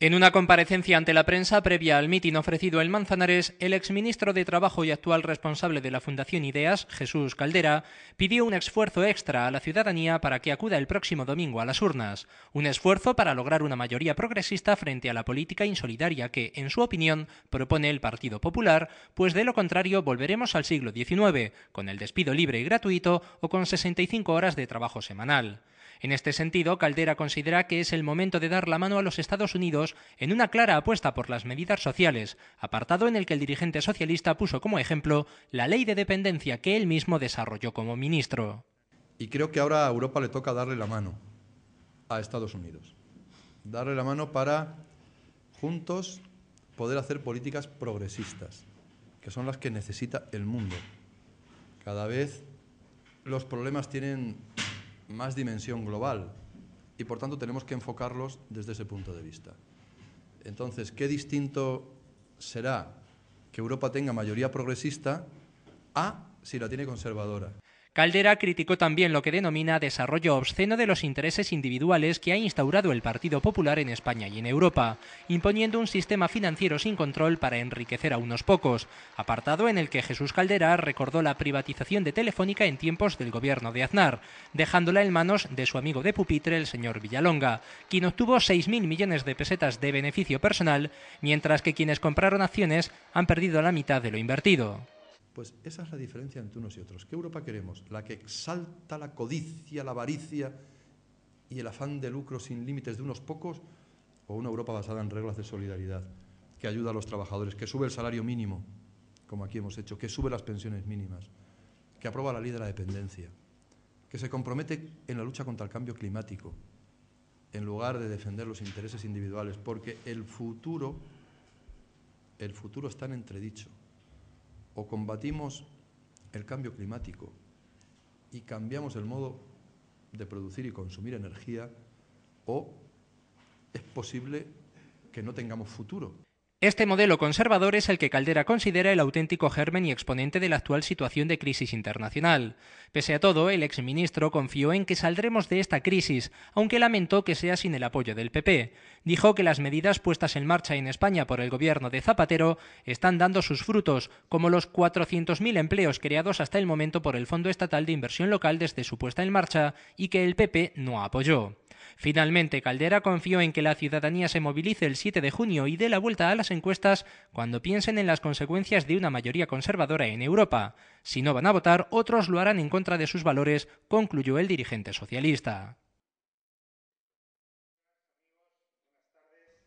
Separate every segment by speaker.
Speaker 1: En una comparecencia ante la prensa previa al mitin ofrecido en Manzanares, el exministro de Trabajo y actual responsable de la Fundación Ideas, Jesús Caldera, pidió un esfuerzo extra a la ciudadanía para que acuda el próximo domingo a las urnas, un esfuerzo para lograr una mayoría progresista frente a la política insolidaria que, en su opinión, propone el Partido Popular, pues de lo contrario volveremos al siglo XIX, con el despido libre y gratuito o con 65 horas de trabajo semanal. En este sentido, Caldera considera que es el momento de dar la mano a los Estados Unidos en una clara apuesta por las medidas sociales, apartado en el que el dirigente socialista puso como ejemplo la ley de dependencia que él mismo desarrolló como ministro.
Speaker 2: Y creo que ahora a Europa le toca darle la mano a Estados Unidos. Darle la mano para juntos poder hacer políticas progresistas, que son las que necesita el mundo. Cada vez los problemas tienen más dimensión global y por tanto tenemos que enfocarlos desde ese punto de vista. Entonces, ¿qué distinto será que Europa tenga mayoría progresista a si la tiene conservadora?
Speaker 1: Caldera criticó también lo que denomina desarrollo obsceno de los intereses individuales que ha instaurado el Partido Popular en España y en Europa, imponiendo un sistema financiero sin control para enriquecer a unos pocos, apartado en el que Jesús Caldera recordó la privatización de Telefónica en tiempos del gobierno de Aznar, dejándola en manos de su amigo de pupitre, el señor Villalonga, quien obtuvo 6.000 millones de pesetas de beneficio personal, mientras que quienes compraron acciones han perdido la mitad de lo invertido.
Speaker 2: Pues esa es la diferencia entre unos y otros. ¿Qué Europa queremos? La que exalta la codicia, la avaricia y el afán de lucro sin límites de unos pocos o una Europa basada en reglas de solidaridad, que ayuda a los trabajadores, que sube el salario mínimo, como aquí hemos hecho, que sube las pensiones mínimas, que aprueba la ley de la dependencia, que se compromete en la lucha contra el cambio climático, en lugar de defender los intereses individuales, porque el futuro, el futuro está en entredicho o combatimos el cambio climático y cambiamos el modo de producir y consumir energía, o es posible que no tengamos futuro.
Speaker 1: Este modelo conservador es el que Caldera considera el auténtico germen y exponente de la actual situación de crisis internacional. Pese a todo, el exministro confió en que saldremos de esta crisis, aunque lamentó que sea sin el apoyo del PP. Dijo que las medidas puestas en marcha en España por el gobierno de Zapatero están dando sus frutos, como los 400.000 empleos creados hasta el momento por el Fondo Estatal de Inversión Local desde su puesta en marcha y que el PP no apoyó. Finalmente, Caldera confió en que la ciudadanía se movilice el 7 de junio y dé la vuelta a las encuestas cuando piensen en las consecuencias de una mayoría conservadora en Europa. Si no van a votar, otros lo harán en contra de sus valores, concluyó el dirigente socialista.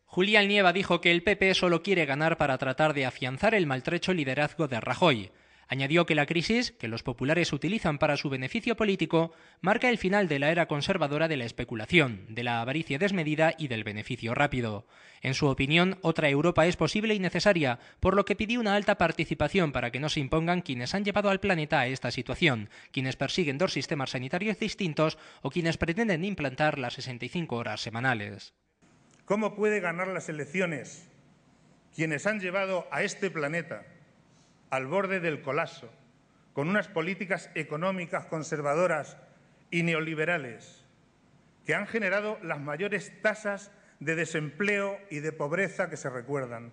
Speaker 1: Julián Nieva dijo que el PP solo quiere ganar para tratar de afianzar el maltrecho liderazgo de Rajoy. Añadió que la crisis, que los populares utilizan para su beneficio político, marca el final de la era conservadora de la especulación, de la avaricia desmedida y del beneficio rápido. En su opinión, otra Europa es posible y necesaria, por lo que pidió una alta participación para que no se impongan quienes han llevado al planeta a esta situación, quienes persiguen dos sistemas sanitarios distintos o quienes pretenden implantar las 65 horas semanales.
Speaker 3: ¿Cómo puede ganar las elecciones quienes han llevado a este planeta al borde del colapso, con unas políticas económicas conservadoras y neoliberales que han generado las mayores tasas de desempleo y de pobreza que se recuerdan.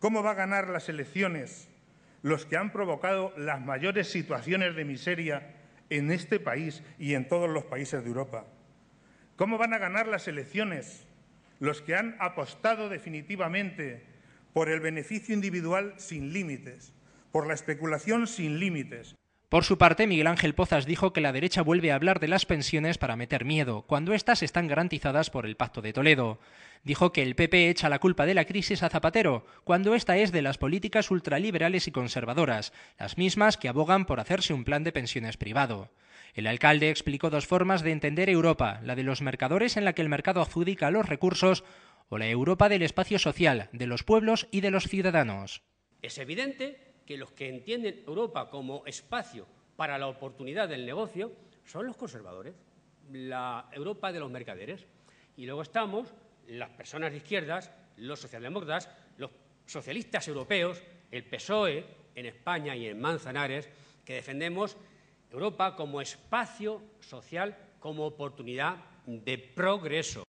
Speaker 3: ¿Cómo van a ganar las elecciones los que han provocado las mayores situaciones de miseria en este país y en todos los países de Europa? ¿Cómo van a ganar las elecciones los que han apostado definitivamente por el beneficio individual sin límites, por la especulación sin límites.
Speaker 1: Por su parte, Miguel Ángel Pozas dijo que la derecha vuelve a hablar de las pensiones para meter miedo, cuando éstas están garantizadas por el Pacto de Toledo. Dijo que el PP echa la culpa de la crisis a Zapatero, cuando esta es de las políticas ultraliberales y conservadoras, las mismas que abogan por hacerse un plan de pensiones privado. El alcalde explicó dos formas de entender Europa, la de los mercadores en la que el mercado adjudica los recursos, o la Europa del espacio social, de los pueblos y de los ciudadanos. Es evidente que los que entienden Europa como espacio para la oportunidad del negocio son los conservadores, la Europa de los mercaderes. Y luego estamos las personas de izquierdas, los socialdemócratas, los socialistas europeos, el PSOE en España y en Manzanares, que defendemos Europa como espacio social, como oportunidad de progreso.